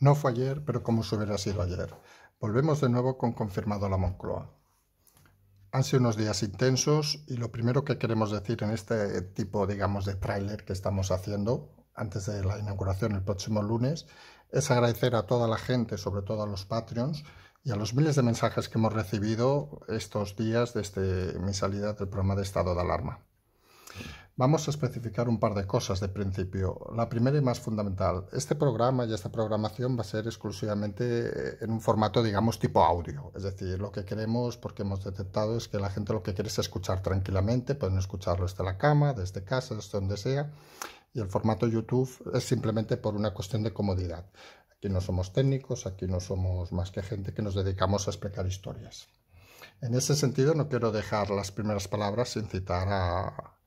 No fue ayer, pero como si hubiera sido ayer. Volvemos de nuevo con confirmado la Moncloa. Han sido unos días intensos y lo primero que queremos decir en este tipo, digamos, de tráiler que estamos haciendo antes de la inauguración el próximo lunes es agradecer a toda la gente, sobre todo a los Patreons y a los miles de mensajes que hemos recibido estos días desde mi salida del programa de estado de alarma. Vamos a especificar un par de cosas de principio. La primera y más fundamental, este programa y esta programación va a ser exclusivamente eh, en un formato, digamos, tipo audio. Es decir, lo que queremos, porque hemos detectado, es que la gente lo que quiere es escuchar tranquilamente, pueden escucharlo desde la cama, desde casa, desde donde sea. Y el formato YouTube es simplemente por una cuestión de comodidad. Aquí no somos técnicos, aquí no somos más que gente que nos dedicamos a explicar historias. En ese sentido, no quiero dejar las primeras palabras sin citar a,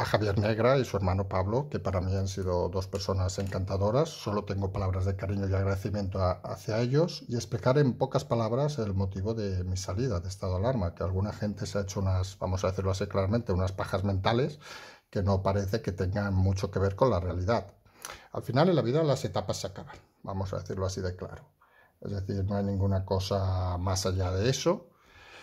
a Javier Negra y su hermano Pablo, que para mí han sido dos personas encantadoras. Solo tengo palabras de cariño y agradecimiento hacia ellos y explicar en pocas palabras el motivo de mi salida de estado de alarma, que alguna gente se ha hecho unas, vamos a decirlo así claramente, unas pajas mentales que no parece que tengan mucho que ver con la realidad. Al final en la vida las etapas se acaban, vamos a decirlo así de claro. Es decir, no hay ninguna cosa más allá de eso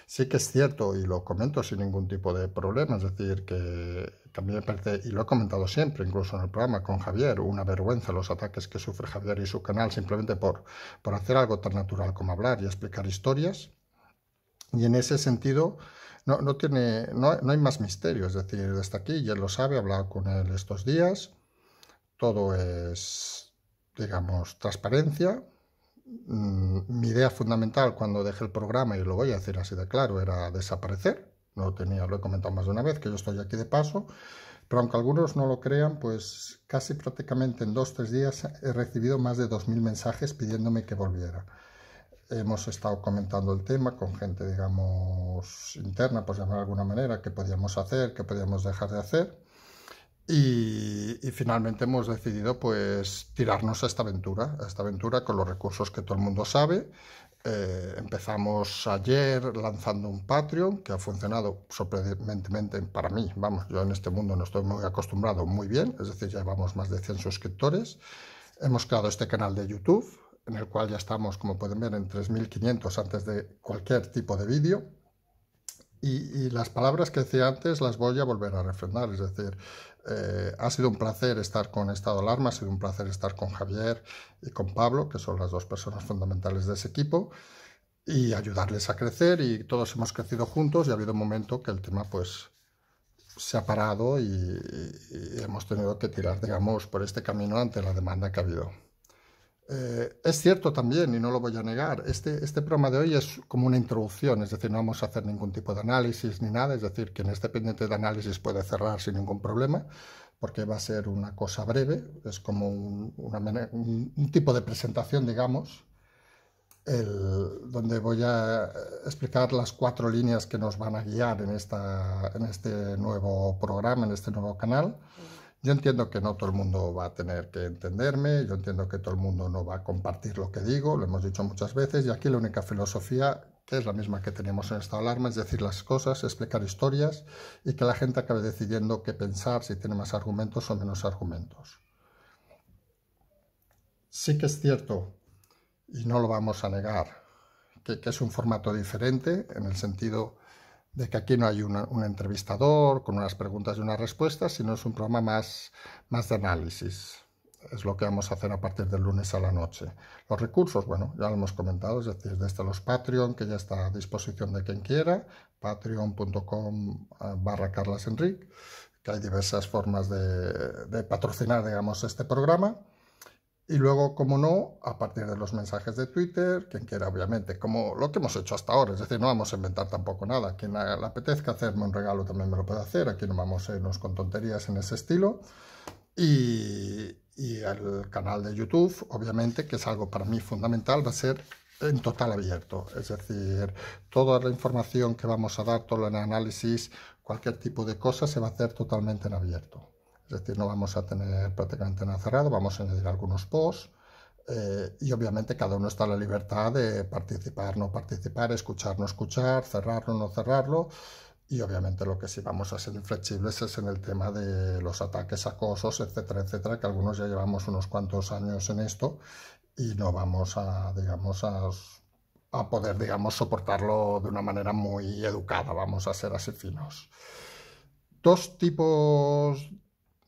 Sí que es cierto, y lo comento sin ningún tipo de problema, es decir, que, también me parece, y lo he comentado siempre, incluso en el programa con Javier, una vergüenza los ataques que sufre Javier y su canal simplemente por, por hacer algo tan natural como hablar y explicar historias. Y en ese sentido, no, tiene, no, no hay más misterio, es decir, desde aquí, y él lo sabe, he hablado con él estos días, todo es, digamos, transparencia, Mm, mi idea fundamental cuando dejé el programa, y lo voy a hacer así de claro, era desaparecer. Lo tenía, lo he comentado más de una vez, que yo estoy aquí de paso. Pero aunque algunos no lo crean, pues casi prácticamente en dos o tres días he recibido más de 2.000 mensajes pidiéndome que volviera. Hemos estado comentando el tema con gente, digamos, interna, por llamar de alguna manera, qué podíamos hacer, qué podíamos dejar de hacer. Y, finalmente hemos decidido pues tirarnos a esta aventura, a esta aventura con los recursos que todo el mundo sabe. Eh, empezamos ayer lanzando un Patreon que ha funcionado sorprendentemente para mí. Vamos, yo en este mundo no estoy muy acostumbrado muy bien, es decir, ya llevamos más de 100 suscriptores. Hemos creado este canal de YouTube en el cual ya estamos, como pueden ver, en 3.500 antes de cualquier tipo de vídeo. Y, las palabras que decía antes las voy a volver a refrendar, es decir, eh, ha sido un placer estar con Estado Alarma, ha sido un placer estar con Javier y con Pablo, que son las dos personas fundamentales de ese equipo, y ayudarles a crecer y todos hemos crecido juntos y ha habido un momento que el tema pues se ha parado y, hemos tenido que tirar, digamos, por este camino ante la demanda que ha habido. Eh, es cierto también, y no lo voy a negar, este, este, programa de hoy es como una introducción, es decir, no vamos a hacer ningún tipo de análisis ni nada, es decir, quien esté pendiente de análisis puede cerrar sin ningún problema, porque va a ser una cosa breve, es como un, tipo de presentación, digamos, donde voy a explicar las cuatro líneas que nos van a guiar en, este nuevo programa, en este nuevo canal. Yo entiendo que no todo el mundo va a tener que entenderme, yo entiendo que todo el mundo no va a compartir lo que digo, lo hemos dicho muchas veces, y aquí la única filosofía, que es la misma que tenemos en esta alarma, es decir las cosas, explicar historias y que la gente acabe decidiendo qué pensar, si tiene más argumentos o menos argumentos. Sí que es cierto, y no lo vamos a negar, que es un formato diferente en el sentido de que aquí no hay un entrevistador con unas preguntas y unas respuestas, sino es un programa más, de análisis. Es lo que vamos a hacer a partir del lunes a la noche. Los recursos, bueno, ya lo hemos comentado, es decir, desde los Patreon, que ya está a disposición de quien quiera, patreon.com eh, barra carlasenric, que hay diversas formas de, de patrocinar, digamos, este programa. Y luego, como no, a partir de los mensajes de Twitter, quien quiera, obviamente, como lo que hemos hecho hasta ahora, es decir, no vamos a inventar tampoco nada. Quien le apetezca hacerme un regalo también me lo puede hacer, aquí no vamos a eh, irnos con tonterías en ese estilo. Y, y el canal de YouTube, obviamente, que es algo para mí fundamental, va a ser en total abierto. Es decir, toda la información que vamos a dar, todo el análisis, cualquier tipo de cosa, se va a hacer totalmente en abierto. Es decir, no vamos a tener prácticamente nada cerrado, vamos a añadir algunos posts eh, y obviamente cada uno está en la libertad de participar, no participar, escuchar, no escuchar, cerrarlo, no cerrarlo. Y obviamente lo que sí vamos a ser inflexibles es en el tema de los ataques, acosos, etcétera, etcétera, que algunos ya llevamos unos cuantos años en esto y no vamos a, digamos, a, poder, digamos, soportarlo de una manera muy educada, vamos a ser así finos. Dos tipos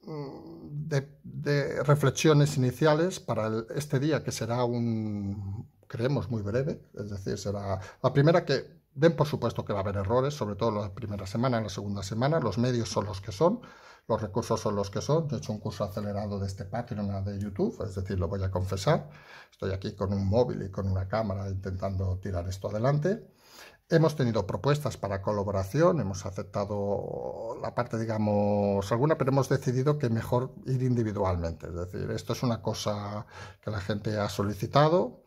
de, reflexiones iniciales para este día, que será un, creemos, muy breve. Es decir, será la primera que den por supuesto que va a haber errores, sobre todo la primera semana, en la segunda semana. Los medios son los que son, los recursos son los que son. de he hecho un curso acelerado de este Patreon de YouTube, es decir, lo voy a confesar. Estoy aquí con un móvil y con una cámara intentando tirar esto adelante. Hemos tenido propuestas para colaboración, hemos aceptado la parte, digamos, alguna, pero hemos decidido que mejor ir individualmente. Es decir, esto es una cosa que la gente ha solicitado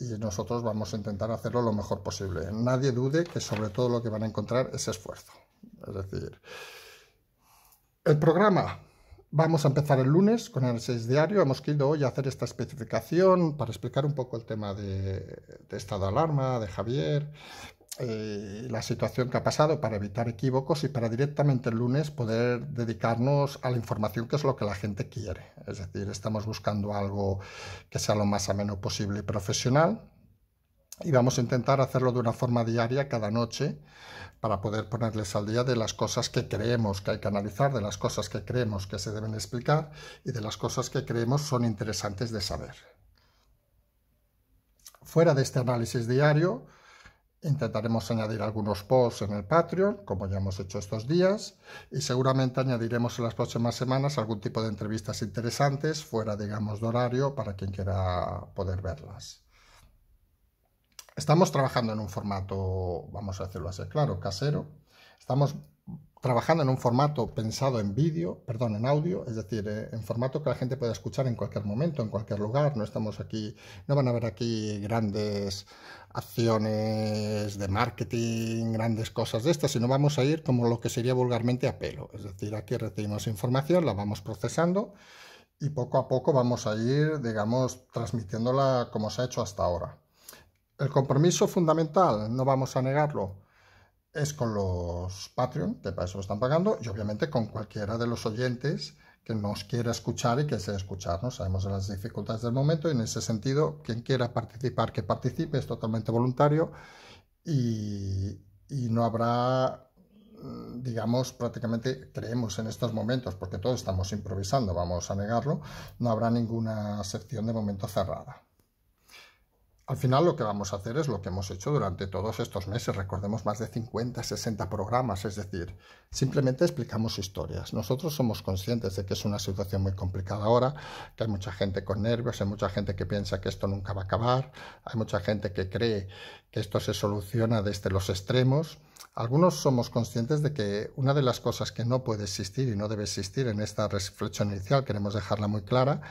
y nosotros vamos a intentar hacerlo lo mejor posible. Nadie dude que sobre todo lo que van a encontrar es esfuerzo. Es decir, el programa Vamos a empezar el lunes con el 6 diario. Hemos querido hoy hacer esta especificación para explicar un poco el tema de, de estado de alarma, de Javier, eh, la situación que ha pasado para evitar equívocos y para directamente el lunes poder dedicarnos a la información que es lo que la gente quiere. Es decir, estamos buscando algo que sea lo más ameno posible y profesional, y vamos a intentar hacerlo de una forma diaria cada noche para poder ponerles al día de las cosas que creemos que hay que analizar, de las cosas que creemos que se deben explicar y de las cosas que creemos son interesantes de saber. Fuera de este análisis diario, Intentaremos añadir algunos posts en el Patreon, como ya hemos hecho estos días, y seguramente añadiremos en las próximas semanas algún tipo de entrevistas interesantes fuera, digamos, de horario para quien quiera poder verlas. Estamos trabajando en un formato, vamos a hacerlo así, claro, casero. Estamos trabajando en un formato pensado en vídeo, perdón, en audio, es decir, eh, en formato que la gente pueda escuchar en cualquier momento, en cualquier lugar. No estamos aquí, no van a haber aquí grandes acciones de marketing, grandes cosas de estas, sino vamos a ir como lo que sería vulgarmente a pelo. Es decir, aquí recibimos información, la vamos procesando y poco a poco vamos a ir, digamos, transmitiéndola como se ha hecho hasta ahora. El compromiso fundamental, no vamos a negarlo, es con los Patreon, que para eso lo están pagando, y obviamente con cualquiera de los oyentes que nos quiera escuchar y que sea escucharnos. Sabemos de las dificultades del momento y en ese sentido, quien quiera participar, que participe, es totalmente voluntario y, y no habrá, mm, digamos, prácticamente, creemos en estos momentos, porque todos estamos improvisando, vamos a negarlo, no habrá ninguna sección de momento cerrada. Al final lo que vamos a hacer es lo que hemos hecho durante todos estos meses, recordemos más de 50, 60 programas, es decir, simplemente explicamos historias. Nosotros somos conscientes de que es una situación muy complicada ahora, que hay mucha gente con nervios, hay mucha gente que piensa que esto nunca va a acabar, hay mucha gente que cree que esto se soluciona desde los extremos. Algunos somos conscientes de que una de las cosas que no puede existir y no debe existir en esta reflexión inicial, queremos dejarla muy clara,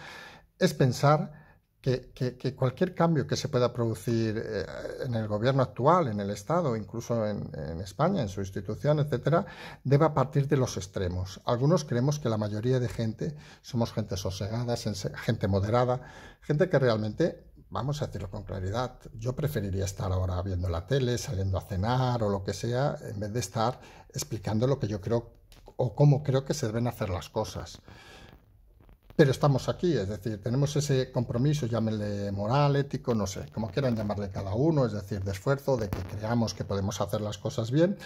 es pensar que, cualquier cambio que se pueda producir eh, en el gobierno actual, en el Estado, incluso en, España, en su institución, etcétera, deba partir de los extremos. Algunos creemos que la mayoría de gente somos gente sosegada, gente moderada, gente que realmente, vamos a decirlo con claridad, yo preferiría estar ahora viendo la tele, saliendo a cenar o lo que sea, en vez de estar explicando lo que yo creo o cómo creo que se deben hacer las cosas pero estamos aquí, es decir, tenemos ese compromiso, llámenle moral, ético, no sé, como quieran llamarle cada uno, es decir, de esfuerzo, de que creamos que podemos hacer las cosas bien,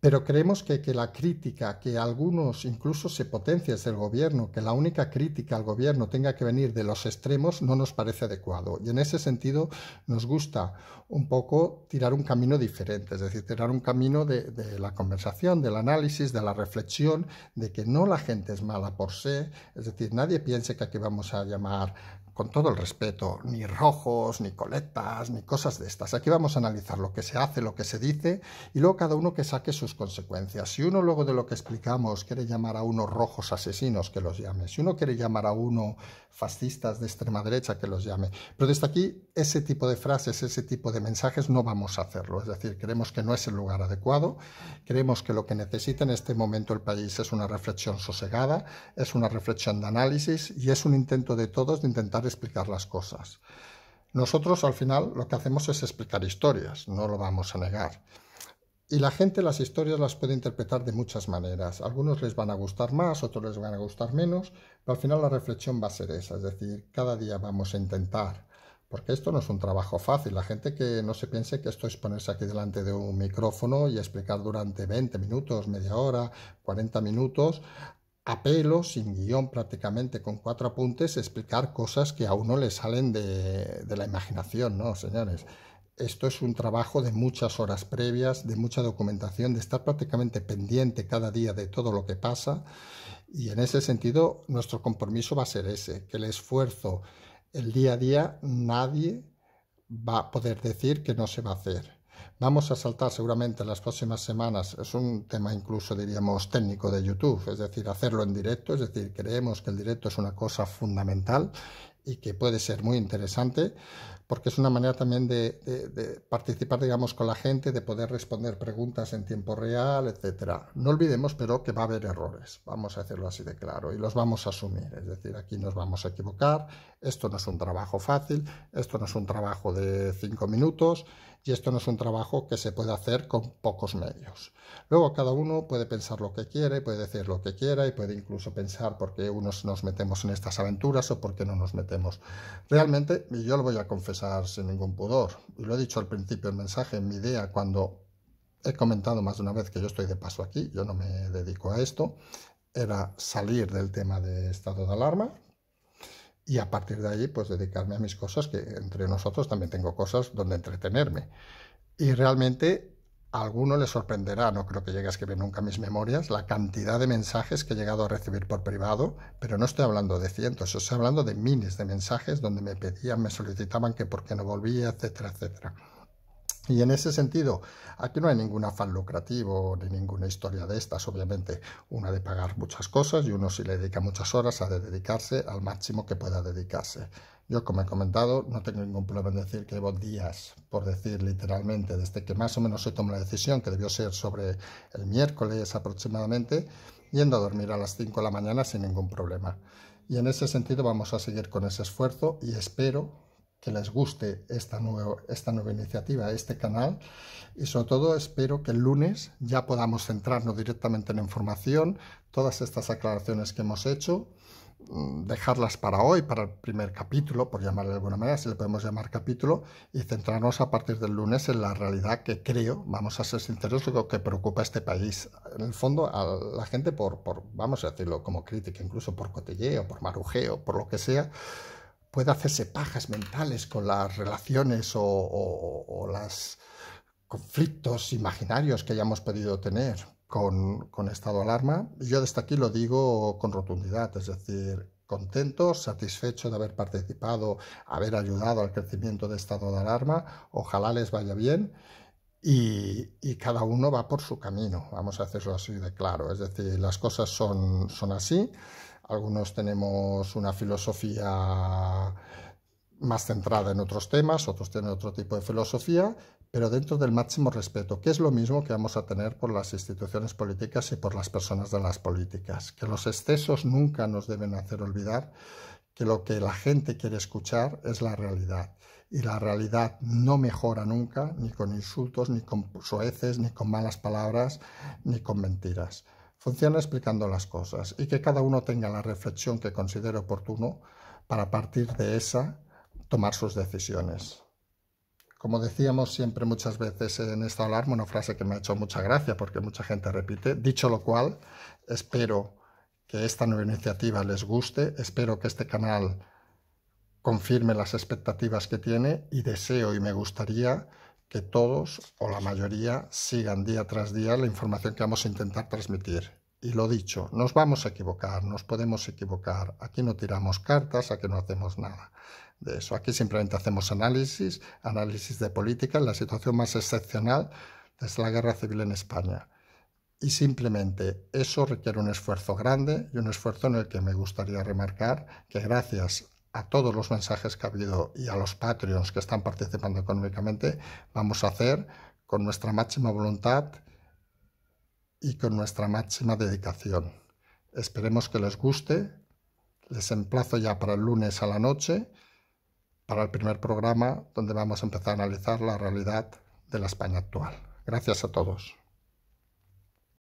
pero creemos que, la crítica, que algunos incluso se potencia desde el gobierno, que la única crítica al gobierno tenga que venir de los extremos, no nos parece adecuado. Y en ese sentido nos gusta un poco tirar un camino diferente, es decir, tirar un camino de, de la conversación, del análisis, de la reflexión, de que no la gente es mala por sí, es decir, nadie piense que aquí vamos a llamar con todo el respeto, ni rojos, ni coletas, ni cosas de estas. Aquí vamos a analizar lo que se hace, lo que se dice y luego cada uno que saque sus consecuencias. Si uno luego de lo que explicamos quiere llamar a unos rojos asesinos, que los llame. Si uno quiere llamar a uno fascistas de extrema derecha, que los llame. Pero desde aquí ese tipo de frases, ese tipo de mensajes no vamos a hacerlo. Es decir, creemos que no es el lugar adecuado, creemos que lo que necesita en este momento el país es una reflexión sosegada, es una reflexión de análisis y es un intento de todos de intentar explicar las cosas. Nosotros al final lo que hacemos es explicar historias, no lo vamos a negar. Y la gente las historias las puede interpretar de muchas maneras. Algunos les van a gustar más, otros les van a gustar menos, pero al final la reflexión va a ser esa, es decir, cada día vamos a intentar, porque esto no es un trabajo fácil. La gente que no se piense que esto es ponerse aquí delante de un micrófono y explicar durante 20 minutos, media hora, 40 minutos a pelo, sin guión prácticamente, con cuatro apuntes, explicar cosas que a uno le salen de, de la imaginación, ¿no, señores? Esto es un trabajo de muchas horas previas, de mucha documentación, de estar prácticamente pendiente cada día de todo lo que pasa. Y en ese sentido, nuestro compromiso va a ser ese, que el esfuerzo, el día a día, nadie va a poder decir que no se va a hacer Vamos a saltar seguramente en las próximas semanas, es un tema incluso diríamos técnico de YouTube, es decir, hacerlo en directo, es decir, creemos que el directo es una cosa fundamental y que puede ser muy interesante, porque es una manera también de, participar, digamos, con la gente, de poder responder preguntas en tiempo real, etcétera. No olvidemos, pero, que va a haber errores, vamos a hacerlo así de claro, y los vamos a asumir, es decir, aquí nos vamos a equivocar, esto no es un trabajo fácil, esto no es un trabajo de cinco minutos, y esto no es un trabajo que se puede hacer con pocos medios. Luego cada uno puede pensar lo que quiere, puede decir lo que quiera y puede incluso pensar por qué unos nos metemos en estas aventuras o por qué no nos metemos. Realmente, y yo lo voy a confesar sin ningún pudor, y lo he dicho al principio del mensaje, mi idea cuando he comentado más de una vez que yo estoy de paso aquí, yo no me dedico a esto, era salir del tema de estado de alarma, y a partir de ahí, pues dedicarme a mis cosas, que entre nosotros también tengo cosas donde entretenerme. Y realmente a alguno le sorprenderá, no creo que llegue a escribir nunca mis memorias, la cantidad de mensajes que he llegado a recibir por privado, pero no estoy hablando de cientos, estoy hablando de miles de mensajes donde me pedían, me solicitaban que por qué no volvía, etcétera, etcétera. Y en ese sentido, aquí no hay ningún afán lucrativo ni ninguna historia de estas, obviamente. Una de pagar muchas cosas y uno si le dedica muchas horas ha de dedicarse al máximo que pueda dedicarse. Yo, como he comentado, no tengo ningún problema en decir que llevo días, por decir literalmente, desde que más o menos se tomó la decisión, que debió ser sobre el miércoles aproximadamente, yendo a dormir a las 5 de la mañana sin ningún problema. Y en ese sentido vamos a seguir con ese esfuerzo y espero que les guste esta, esta nueva iniciativa, este canal. Y sobre todo espero que el lunes ya podamos centrarnos directamente en la información, todas estas aclaraciones que hemos hecho, mm, dejarlas para hoy, para el primer capítulo, por llamarle de alguna manera, si le podemos llamar capítulo, y centrarnos a partir del lunes en la realidad que creo, vamos a ser sinceros, lo que preocupa a este país. En el fondo, a la gente, por, por vamos a decirlo como crítica, incluso por cotilleo, por marujeo, por lo que sea, puede hacerse pajas mentales con las relaciones o, los conflictos imaginarios que hayamos podido tener con, estado de alarma. Yo desde aquí lo digo con rotundidad, es decir, contento, satisfecho de haber participado, haber ayudado al crecimiento de estado de alarma, ojalá les vaya bien. Y, cada uno va por su camino, vamos a hacerlo así de claro, es decir, las cosas son así, algunos tenemos una filosofía más centrada en otros temas, otros tienen otro tipo de filosofía, pero dentro del máximo respeto, que es lo mismo que vamos a tener por las instituciones políticas y por las personas de las políticas, que los excesos nunca nos deben hacer olvidar que lo que la gente quiere escuchar es la realidad. Y la realidad no mejora nunca, ni con insultos, ni con soeces, ni con malas palabras, ni con mentiras funciona explicando las cosas y que cada uno tenga la reflexión que considere oportuno para partir de esa tomar sus decisiones. Como decíamos siempre muchas veces en esta alarma, una frase que me ha hecho mucha gracia porque mucha gente repite, dicho lo cual, espero que esta nueva iniciativa les guste, espero que este canal confirme las expectativas que tiene y deseo y me gustaría que todos o la mayoría sigan día tras día la información que vamos a intentar transmitir. Y lo dicho, nos vamos a equivocar, nos podemos equivocar. Aquí no tiramos cartas, aquí no hacemos nada de eso. Aquí simplemente hacemos análisis, análisis de política en la situación más excepcional desde la guerra civil en España. Y simplemente eso requiere un esfuerzo grande y un esfuerzo en el que me gustaría remarcar que gracias a todos los mensajes que ha habido y a los Patreons que están participando económicamente, vamos a hacer con nuestra máxima voluntad y con nuestra máxima dedicación. Esperemos que les guste. Les emplazo ya para el lunes a la noche, para el primer programa donde vamos a empezar a analizar la realidad de la España actual. Gracias a todos.